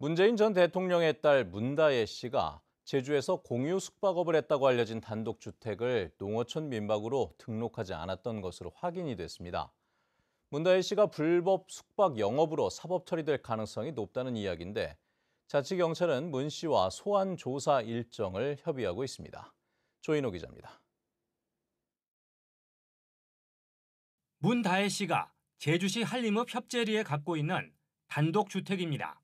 문재인 전 대통령의 딸 문다혜 씨가 제주에서 공유 숙박업을 했다고 알려진 단독주택을 농어촌 민박으로 등록하지 않았던 것으로 확인이 됐습니다. 문다혜 씨가 불법 숙박 영업으로 사법 처리될 가능성이 높다는 이야기인데 자치경찰은 문 씨와 소환 조사 일정을 협의하고 있습니다. 조인호 기자입니다. 문다혜 씨가 제주시 한림읍 협재리에 갖고 있는 단독주택입니다.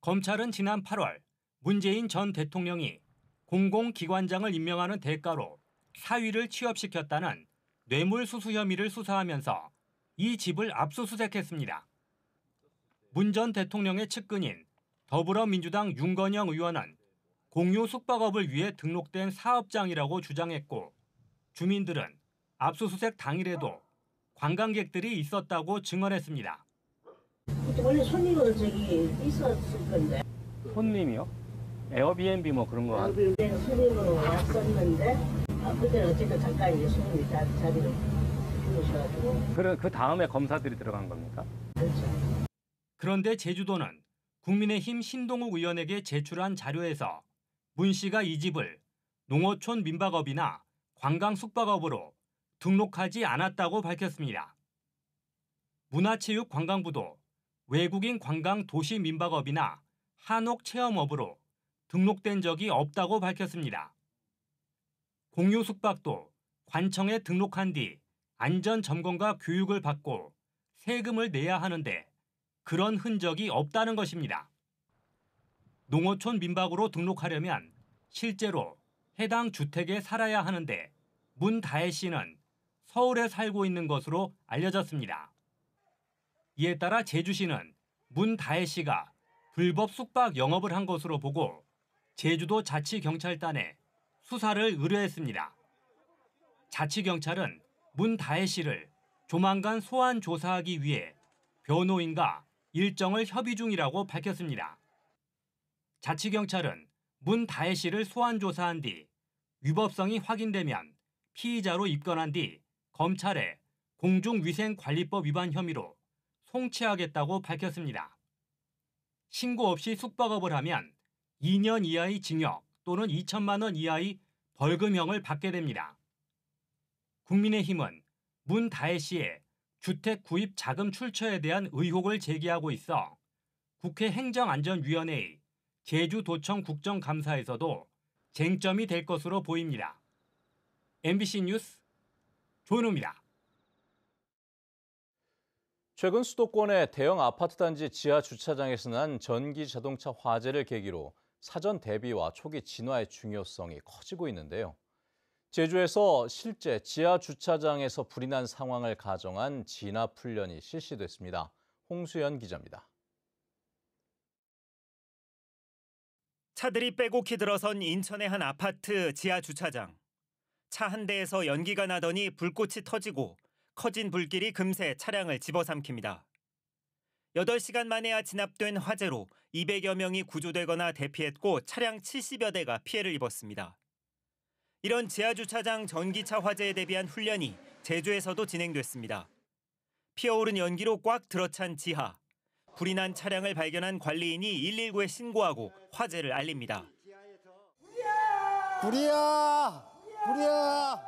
검찰은 지난 8월 문재인 전 대통령이 공공기관장을 임명하는 대가로 사위를 취업시켰다는 뇌물수수 혐의를 수사하면서 이 집을 압수수색했습니다. 문 전 대통령의 측근인 더불어민주당 윤건영 의원은 공유 숙박업을 위해 등록된 사업장이라고 주장했고 주민들은 압수수색 당일에도 관광객들이 있었다고 증언했습니다. 원래 손님은 저기 있었을 건데. 손님이요? 에어비앤비 뭐 그런 거. 네, 손님으로 왔었는데 아, 그때는 어쨌든 잠깐 이제 손님이 자, 자리를 주무셔가지고. 그래, 그 다음에 검사들이 들어간 겁니까? 그렇죠. 그런데 제주도는 국민의힘 신동욱 의원에게 제출한 자료에서 문 씨가 이 집을 농어촌 민박업이나 관광 숙박업으로 등록하지 않았다고 밝혔습니다. 문화체육관광부도 외국인 관광 도시 민박업이나 한옥 체험업으로 등록된 적이 없다고 밝혔습니다. 공유 숙박도 관청에 등록한 뒤 안전 점검과 교육을 받고 세금을 내야 하는데 그런 흔적이 없다는 것입니다. 농어촌 민박으로 등록하려면 실제로 해당 주택에 살아야 하는데 문다혜 씨는 서울에 살고 있는 것으로 알려졌습니다. 이에 따라 제주시는 문다혜 씨가 불법 숙박 영업을 한 것으로 보고 제주도 자치경찰단에 수사를 의뢰했습니다. 자치경찰은 문다혜 씨를 조만간 소환 조사하기 위해 변호인과 일정을 협의 중이라고 밝혔습니다. 자치경찰은 문다혜 씨를 소환 조사한 뒤 위법성이 확인되면 피의자로 입건한 뒤 검찰에 공중위생관리법 위반 혐의로 송치하겠다고 밝혔습니다. 신고 없이 숙박업을 하면 2년 이하의 징역 또는 2천만 원 이하의 벌금형을 받게 됩니다. 국민의힘은 문다혜 씨의 주택 구입 자금 출처에 대한 의혹을 제기하고 있어 국회 행정안전위원회의 제주도청 국정감사에서도 쟁점이 될 것으로 보입니다. MBC 뉴스 조은우입니다. 최근 수도권의 대형 아파트 단지 지하 주차장에서 난 전기 자동차 화재를 계기로 사전 대비와 초기 진화의 중요성이 커지고 있는데요. 제주에서 실제 지하 주차장에서 불이 난 상황을 가정한 진화 훈련이 실시됐습니다. 홍수연 기자입니다. 차들이 빼곡히 들어선 인천의 한 아파트 지하 주차장. 차 한 대에서 연기가 나더니 불꽃이 터지고 커진 불길이 금세 차량을 집어삼킵니다. 8시간 만에야 진압된 화재로 200여 명이 구조되거나 대피했고 차량 70여 대가 피해를 입었습니다. 이런 지하주차장 전기차 화재에 대비한 훈련이 제주에서도 진행됐습니다. 피어오른 연기로 꽉 들어찬 지하. 불이 난 차량을 발견한 관리인이 119에 신고하고 화재를 알립니다. 불이야! 불이야! 불이야!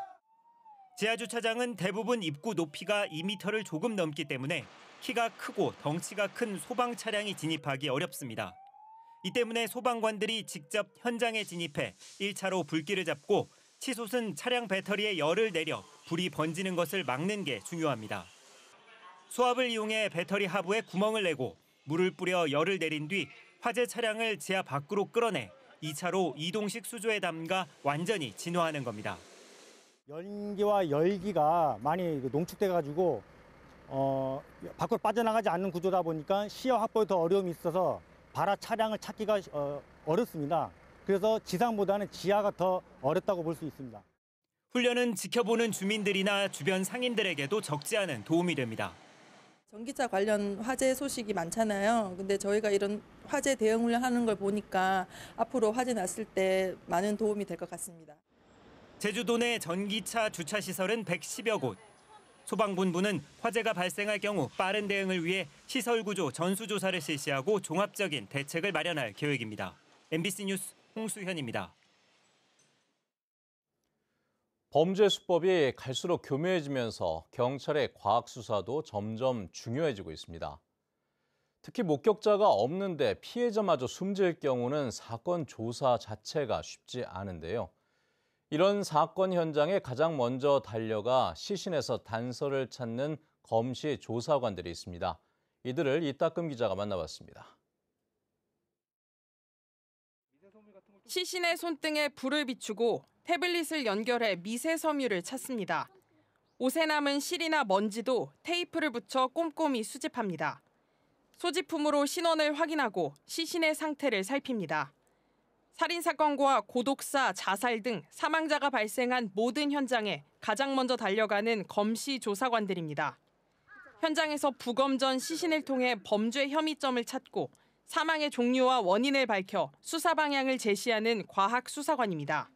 지하 주차장은 대부분 입구 높이가 2m를 조금 넘기 때문에 키가 크고 덩치가 큰 소방 차량이 진입하기 어렵습니다. 이 때문에 소방관들이 직접 현장에 진입해 1차로 불길을 잡고 치솟은 차량 배터리에 열을 내려 불이 번지는 것을 막는 게 중요합니다. 수압을 이용해 배터리 하부에 구멍을 내고 물을 뿌려 열을 내린 뒤 화재 차량을 지하 밖으로 끌어내 2차로 이동식 수조에 담가 완전히 진화하는 겁니다. 연기와 열기가 많이 농축돼 가지고 어, 밖으로 빠져나가지 않는 구조다 보니까 시야 확보에 더 어려움이 있어서 발화 차량을 찾기가 어, 어렵습니다. 그래서 지상보다는 지하가 더 어렵다고 볼 수 있습니다. 훈련은 지켜보는 주민들이나 주변 상인들에게도 적지 않은 도움이 됩니다. 전기차 관련 화재 소식이 많잖아요. 근데 저희가 이런 화재 대응 훈련 하는 걸 보니까 앞으로 화재 났을 때 많은 도움이 될 것 같습니다. 제주도 내 전기차 주차 시설은 110여 곳. 소방본부는 화재가 발생할 경우 빠른 대응을 위해 시설 구조 전수조사를 실시하고 종합적인 대책을 마련할 계획입니다. MBC 뉴스 홍수현입니다. 범죄 수법이 갈수록 교묘해지면서 경찰의 과학 수사도 점점 중요해지고 있습니다. 특히 목격자가 없는데 피해자마저 숨질 경우는 사건 조사 자체가 쉽지 않은데요. 이런 사건 현장에 가장 먼저 달려가 시신에서 단서를 찾는 검시 조사관들이 있습니다. 이들을 이따금 기자가 만나봤습니다. 시신의 손등에 불을 비추고 태블릿을 연결해 미세 섬유를 찾습니다. 옷에 남은 실이나 먼지도 테이프를 붙여 꼼꼼히 수집합니다. 소지품으로 신원을 확인하고 시신의 상태를 살핍니다. 살인사건과 고독사, 자살 등 사망자가 발생한 모든 현장에 가장 먼저 달려가는 검시 조사관들입니다. 현장에서 부검 전 시신을 통해 범죄 혐의점을 찾고 사망의 종류와 원인을 밝혀 수사 방향을 제시하는 과학 수사관입니다.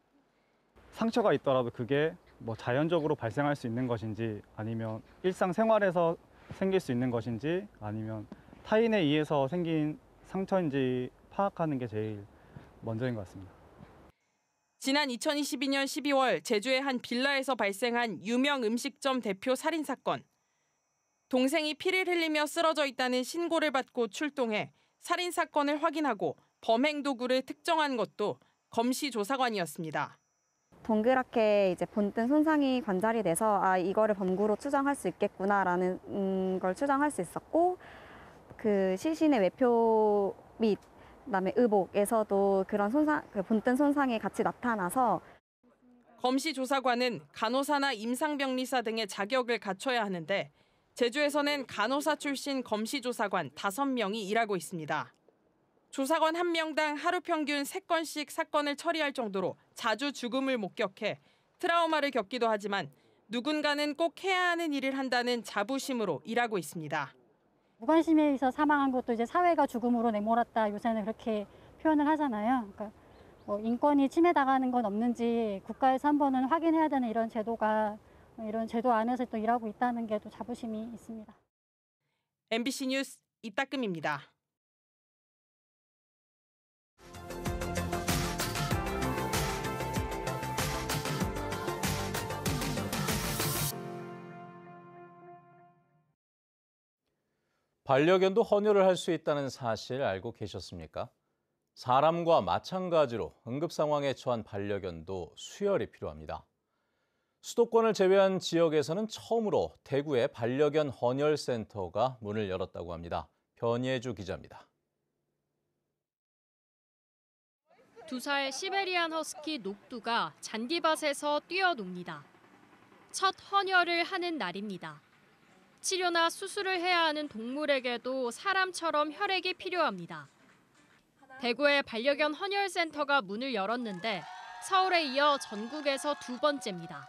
상처가 있더라도 그게 뭐 자연적으로 발생할 수 있는 것인지 아니면 일상생활에서 생길 수 있는 것인지 아니면 타인에 의해서 생긴 상처인지 파악하는 게 제일 먼저인 것 같습니다. 지난 2022년 12월 제주의 한 빌라에서 발생한 유명 음식점 대표 살인 사건. 동생이 피를 흘리며 쓰러져 있다는 신고를 받고 출동해 살인 사건을 확인하고 범행 도구를 특정한 것도 검시 조사관이었습니다. 동그랗게 이제 본뜬 손상이 관찰이 돼서 아 이거를 범구로 추정할 수 있겠구나라는 음, 걸 추정할 수 있었고 그 시신의 외표및 그다음에 의복에서도 그런 손상, 그 본뜬 손상이 같이 나타나서 검시 조사관은 간호사나 임상병리사 등의 자격을 갖춰야 하는데 제주에서는 간호사 출신 검시 조사관 5명이 일하고 있습니다. 조사관 한 명당 하루 평균 3건씩 사건을 처리할 정도로 자주 죽음을 목격해 트라우마를 겪기도 하지만 누군가는 꼭 해야 하는 일을 한다는 자부심으로 일하고 있습니다. 무관심에 의해서 사망한 것도 이제 사회가 죽음으로 내몰았다 요새는 그렇게 표현을 하잖아요. 그러니까 뭐 인권이 침해당하는 건 없는지 국가에서 한 번은 확인해야 되는 이런 제도가 이런 제도 안에서 또 일하고 있다는 게 또 자부심이 있습니다. MBC 뉴스 이따금입니다. 반려견도 헌혈을 할 수 있다는 사실 알고 계셨습니까? 사람과 마찬가지로 응급 상황에 처한 반려견도 수혈이 필요합니다. 수도권을 제외한 지역에서는 처음으로 대구의 반려견 헌혈센터가 문을 열었다고 합니다. 변예주 기자입니다. 두 살 시베리안 허스키 녹두가 잔디밭에서 뛰어놉니다. 첫 헌혈을 하는 날입니다. 치료나 수술을 해야 하는 동물에게도 사람처럼 혈액이 필요합니다. 대구의 반려견 헌혈센터가 문을 열었는데 서울에 이어 전국에서 두 번째입니다.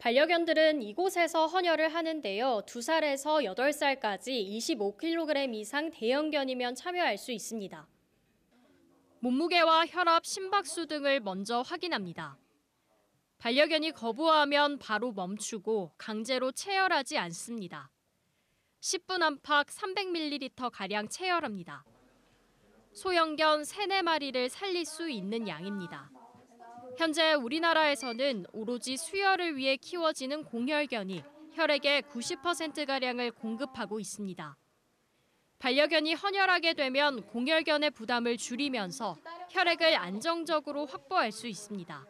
반려견들은 이곳에서 헌혈을 하는데요. 두살에서 여덟 살까지 25kg 이상 대형견이면 참여할 수 있습니다. 몸무게와 혈압, 심박수 등을 먼저 확인합니다. 반려견이 거부하면 바로 멈추고 강제로 체열하지 않습니다. 10분 안팎 300ml가량 체열합니다. 소형견 3, 4마리를 살릴 수 있는 양입니다. 현재 우리나라에서는 오로지 수혈을 위해 키워지는 공혈견이 혈액의 90%가량을 공급하고 있습니다. 반려견이 헌혈하게 되면 공혈견의 부담을 줄이면서 혈액을 안정적으로 확보할 수 있습니다.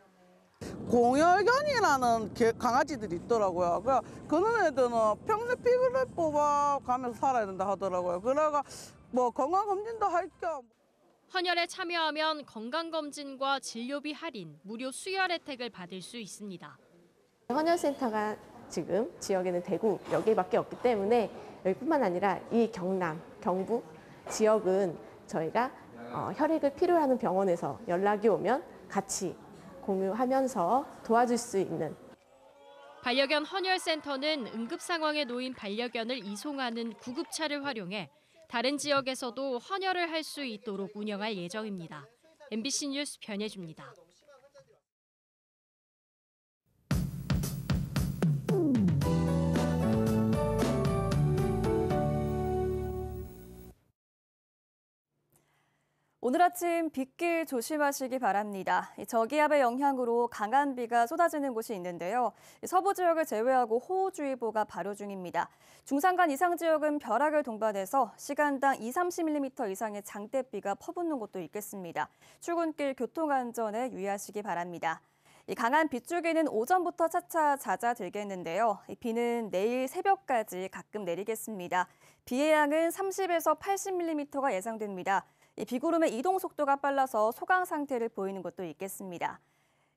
공열견이라는 개, 강아지들이 있더라고요. 그래, 그런 애들은 평생 피부를 뽑아가면서 살아야 된다 하더라고요. 그래가 뭐 건강검진도 할 겸. 헌혈에 참여하면 건강검진과 진료비 할인, 무료 수혈 혜택을 받을 수 있습니다. 헌혈센터가 지금 지역에는 대구 여기밖에 없기 때문에 여기뿐만 아니라 이 경남, 경북 지역은 저희가 어, 혈액을 필요로 하는 병원에서 연락이 오면 같이 공유하면서 도와줄 수 있는 반려견 헌혈센터는 응급 상황에 놓인 반려견을 이송하는 구급차를 활용해 다른 지역에서도 헌혈을 할 수 있도록 운영할 예정입니다. MBC 뉴스 변혜주입니다. 오늘 아침 빗길 조심하시기 바랍니다. 저기압의 영향으로 강한 비가 쏟아지는 곳이 있는데요. 서부 지역을 제외하고 호우주의보가 발효 중입니다. 중산간 이상 지역은 벼락을 동반해서 시간당 2, 30mm 이상의 장대비가 퍼붓는 곳도 있겠습니다. 출근길 교통안전에 유의하시기 바랍니다. 강한 빗줄기는 오전부터 차차 잦아들겠는데요. 비는 내일 새벽까지 가끔 내리겠습니다. 비의 양은 30에서 80mm가 예상됩니다. 비구름의 이동 속도가 빨라서 소강 상태를 보이는 것도 있겠습니다.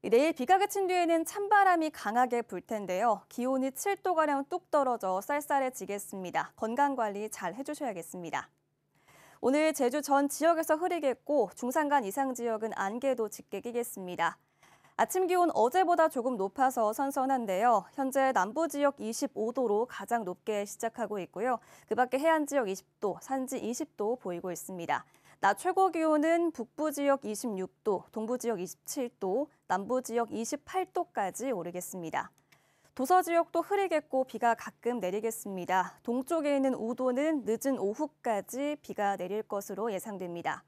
내일 비가 그친 뒤에는 찬바람이 강하게 불 텐데요. 기온이 7도가량 뚝 떨어져 쌀쌀해지겠습니다. 건강관리 잘 해주셔야겠습니다. 오늘 제주 전 지역에서 흐리겠고 중산간 이상 지역은 안개도 짙게 끼겠습니다. 아침 기온 어제보다 조금 높아서 선선한데요. 현재 남부 지역 25도로 가장 높게 시작하고 있고요. 그 밖에 해안 지역 20도, 산지 20도 보이고 있습니다. 낮 최고 기온은 북부 지역 26도, 동부 지역 27도, 남부 지역 28도까지 오르겠습니다. 도서 지역도 흐리겠고 비가 가끔 내리겠습니다. 동쪽에 있는 우도는 늦은 오후까지 비가 내릴 것으로 예상됩니다.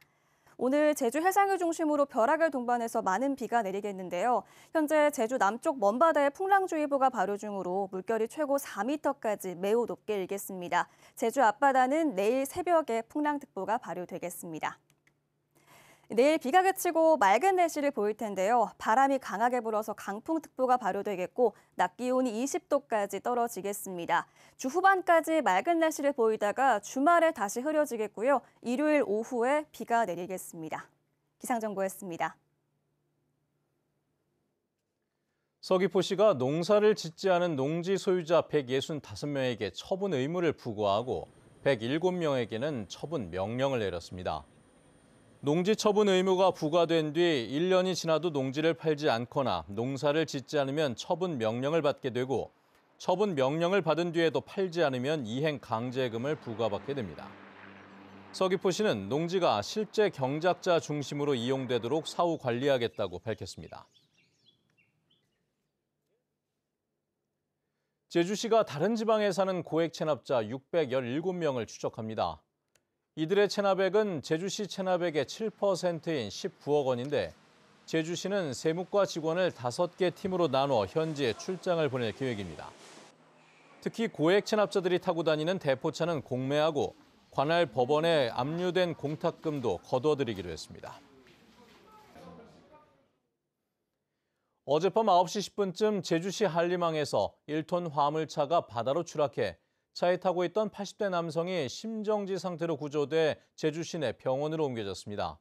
오늘 제주 해상을 중심으로 벼락을 동반해서 많은 비가 내리겠는데요. 현재 제주 남쪽 먼바다에 풍랑주의보가 발효 중으로 물결이 최고 4m까지 매우 높게 일겠습니다. 제주 앞바다는 내일 새벽에 풍랑특보가 발효되겠습니다. 내일 비가 그치고 맑은 날씨를 보일 텐데요. 바람이 강하게 불어서 강풍특보가 발효되겠고 낮 기온이 20도까지 떨어지겠습니다. 주 후반까지 맑은 날씨를 보이다가 주말에 다시 흐려지겠고요. 일요일 오후에 비가 내리겠습니다. 기상정보였습니다. 서귀포시가 농사를 짓지 않은 농지 소유자 165명에게 처분 의무를 부과하고 107명에게는 처분 명령을 내렸습니다. 농지 처분 의무가 부과된 뒤 1년이 지나도 농지를 팔지 않거나 농사를 짓지 않으면 처분 명령을 받게 되고 처분 명령을 받은 뒤에도 팔지 않으면 이행 강제금을 부과받게 됩니다. 서귀포시는 농지가 실제 경작자 중심으로 이용되도록 사후 관리하겠다고 밝혔습니다. 제주시가 다른 지방에 사는 고액 체납자 617명을 추적합니다. 이들의 체납액은 제주시 체납액의 7%인 19억 원인데 제주시는 세무과 직원을 5개 팀으로 나눠 현지에 출장을 보낼 계획입니다. 특히 고액 체납자들이 타고 다니는 대포차는 공매하고 관할 법원에 압류된 공탁금도 거둬들이기로 했습니다. 어젯밤 9시 10분쯤 제주시 한림항에서 1톤 화물차가 바다로 추락해 차에 타고 있던 80대 남성이 심정지 상태로 구조돼 제주 시내 병원으로 옮겨졌습니다.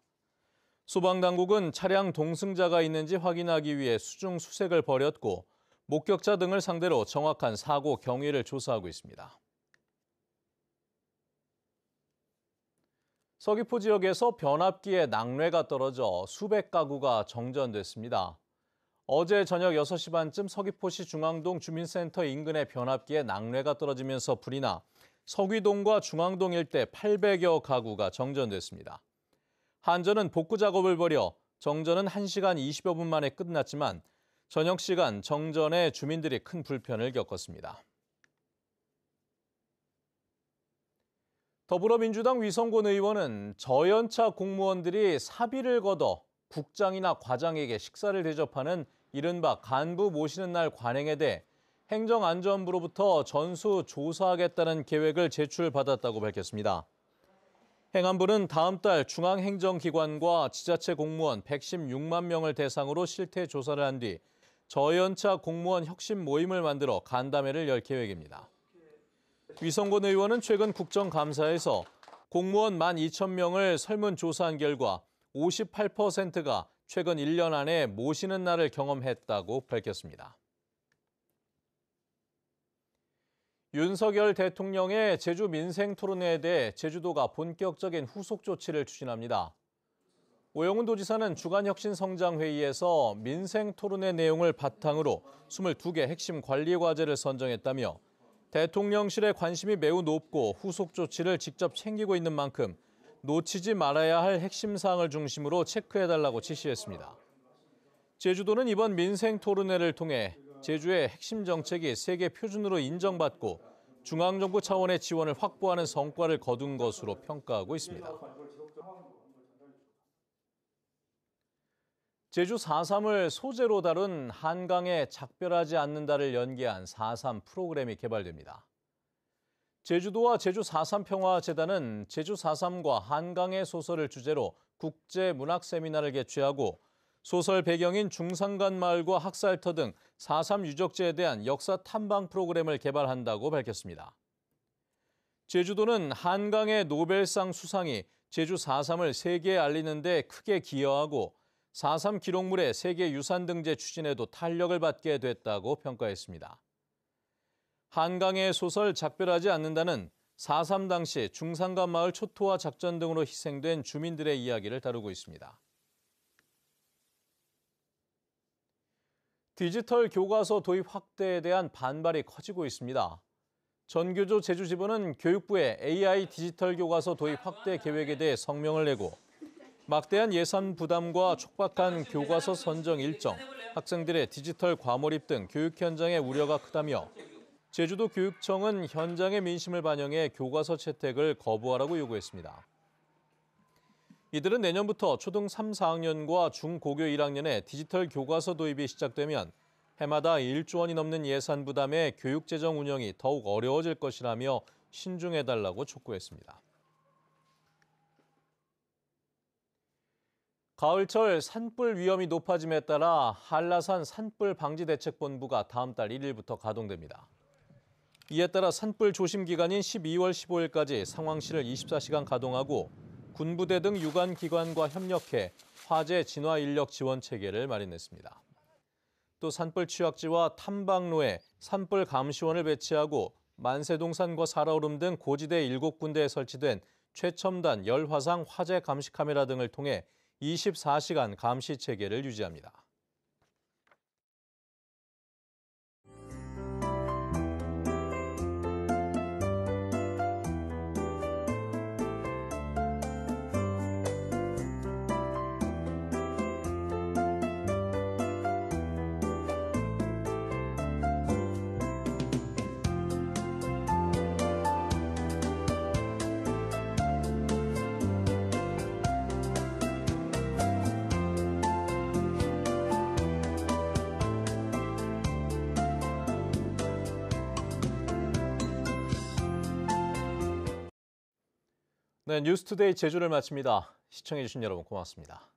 소방당국은 차량 동승자가 있는지 확인하기 위해 수중 수색을 벌였고 목격자 등을 상대로 정확한 사고 경위를 조사하고 있습니다. 서귀포 지역에서 변압기에 낙뢰가 떨어져 수백 가구가 정전됐습니다. 어제 저녁 6시 반쯤 서귀포시 중앙동 주민센터 인근의 변압기에 낙뢰가 떨어지면서 불이 나 서귀동과 중앙동 일대 800여 가구가 정전됐습니다. 한전은 복구 작업을 벌여 정전은 1시간 20여 분 만에 끝났지만 저녁 시간 정전에 주민들이 큰 불편을 겪었습니다. 더불어민주당 위성곤 의원은 저연차 공무원들이 사비를 걷어 국장이나 과장에게 식사를 대접하는 이른바 간부 모시는 날 관행에 대해 행정안전부로부터 전수 조사하겠다는 계획을 제출받았다고 밝혔습니다. 행안부는 다음 달 중앙행정기관과 지자체 공무원 116만 명을 대상으로 실태 조사를 한 뒤 저연차 공무원 혁신 모임을 만들어 간담회를 열 계획입니다. 위성곤 의원은 최근 국정감사에서 공무원 1만 2천 명을 설문조사한 결과 58%가 최근 1년 안에 모시는 날을 경험했다고 밝혔습니다. 윤석열 대통령의 제주 민생 토론회에 대해 제주도가 본격적인 후속 조치를 추진합니다. 오영훈 도지사는 주간혁신성장회의에서 민생 토론회 내용을 바탕으로 22개 핵심 관리 과제를 선정했다며 대통령실의 관심이 매우 높고 후속 조치를 직접 챙기고 있는 만큼 놓치지 말아야 할 핵심 사항을 중심으로 체크해달라고 지시했습니다. 제주도는 이번 민생 토론회를 통해 제주의 핵심 정책이 세계 표준으로 인정받고 중앙정부 차원의 지원을 확보하는 성과를 거둔 것으로 평가하고 있습니다. 제주 4.3을 소재로 다룬 한강에 작별하지 않는다를 연기한 4.3 프로그램이 개발됩니다. 제주도와 제주 4.3 평화재단은 제주 4.3과 한강의 소설을 주제로 국제 문학 세미나를 개최하고 소설 배경인 중산간 마을과 학살터 등 4.3 유적지에 대한 역사 탐방 프로그램을 개발한다고 밝혔습니다. 제주도는 한강의 노벨상 수상이 제주 4.3을 세계에 알리는 데 크게 기여하고 4.3 기록물의 세계 유산 등재 추진에도 탄력을 받게 됐다고 평가했습니다. 한강의 소설 작별하지 않는다는 4.3 당시 중산간 마을 초토화 작전 등으로 희생된 주민들의 이야기를 다루고 있습니다. 디지털 교과서 도입 확대에 대한 반발이 커지고 있습니다. 전교조 제주지부는 교육부의 AI 디지털 교과서 도입 확대 계획에 대해 성명을 내고 막대한 예산 부담과 촉박한 교과서 선정 일정, 학생들의 디지털 과몰입 등 교육 현장의 우려가 크다며 제주도 교육청은 현장의 민심을 반영해 교과서 채택을 거부하라고 요구했습니다. 이들은 내년부터 초등 3, 4학년과 중고교 1학년에 디지털 교과서 도입이 시작되면 해마다 1조 원이 넘는 예산 부담에 교육재정 운영이 더욱 어려워질 것이라며 신중해달라고 촉구했습니다. 가을철 산불 위험이 높아짐에 따라 한라산 산불 방지 대책본부가 다음 달 1일부터 가동됩니다. 이에 따라 산불 조심 기간인 12월 15일까지 상황실을 24시간 가동하고 군부대 등 유관 기관과 협력해 화재 진화 인력 지원 체계를 마련했습니다. 또 산불 취약지와 탐방로에 산불 감시원을 배치하고 만세동산과 살아오름 등 고지대 7군데에 설치된 최첨단 열화상 화재 감시 카메라 등을 통해 24시간 감시 체계를 유지합니다. 네, 뉴스투데이 제주를 마칩니다. 시청해주신 여러분 고맙습니다.